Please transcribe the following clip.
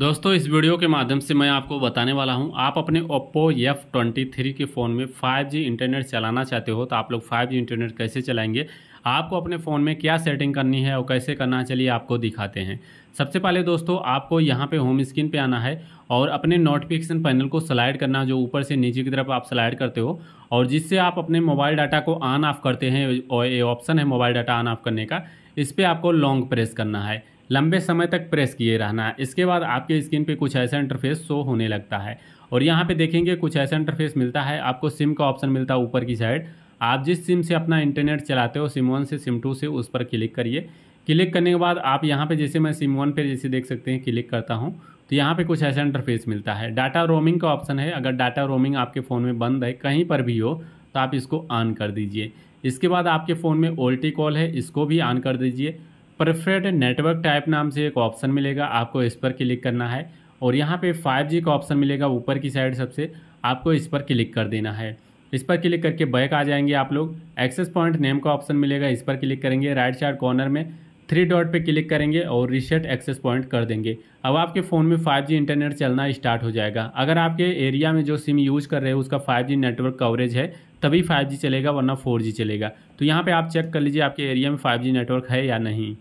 दोस्तों इस वीडियो के माध्यम से मैं आपको बताने वाला हूं आप अपने ओप्पो एफ ट्वेंटी थ्री के फ़ोन में 5G इंटरनेट चलाना चाहते हो तो आप लोग 5G इंटरनेट कैसे चलाएंगे आपको अपने फ़ोन में क्या सेटिंग करनी है और कैसे करना है चलिए आपको दिखाते हैं सबसे पहले दोस्तों आपको यहाँ पे होम स्क्रीन पे आना है और अपने नोटिफिकेशन पैनल को स्लाइड करना जो ऊपर से नीचे की तरफ आप स्लाइड करते हो और जिससे आप अपने मोबाइल डाटा को ऑन ऑफ करते हैं और ये ऑप्शन है मोबाइल डाटा ऑन ऑफ करने का इस पर आपको लॉन्ग प्रेस करना है लंबे समय तक प्रेस किए रहना है इसके बाद आपके स्क्रीन पे कुछ ऐसा इंटरफेस शो होने लगता है और यहाँ पे देखेंगे कुछ ऐसा इंटरफेस मिलता है आपको सिम का ऑप्शन मिलता है ऊपर की साइड आप जिस सिम से अपना इंटरनेट चलाते हो सिम वन से सिम टू से उस पर क्लिक करिए क्लिक करने के बाद आप यहाँ पर जैसे मैं सिम वन पर जैसे देख सकते हैं क्लिक करता हूँ तो यहाँ पर कुछ ऐसा इंटरफेस मिलता है डाटा रोमिंग का ऑप्शन है अगर डाटा रोमिंग आपके फ़ोन में बंद है कहीं पर भी हो तो आप इसको ऑन कर दीजिए इसके बाद आपके फ़ोन में ओल्टी कॉल है इसको भी ऑन कर दीजिए परफेक्ट नेटवर्क टाइप नाम से एक ऑप्शन मिलेगा आपको इस पर क्लिक करना है और यहाँ पे 5G का ऑप्शन मिलेगा ऊपर की साइड सबसे आपको इस पर क्लिक कर देना है इस पर क्लिक करके बैक आ जाएंगे आप लोग एक्सेस पॉइंट नेम का ऑप्शन मिलेगा इस पर क्लिक करेंगे राइट साइड कॉर्नर में थ्री डॉट पे क्लिक करेंगे और रिसेट एक्सेस पॉइंट कर देंगे अब आपके फ़ोन में 5G इंटरनेट चलना स्टार्ट हो जाएगा अगर आपके एरिया में जो सिम यूज़ कर रहे हो उसका 5G नेटवर्क कवरेज है तभी 5G चलेगा वरना 4G चलेगा तो यहाँ पे आप चेक कर लीजिए आपके एरिया में 5G नेटवर्क है या नहीं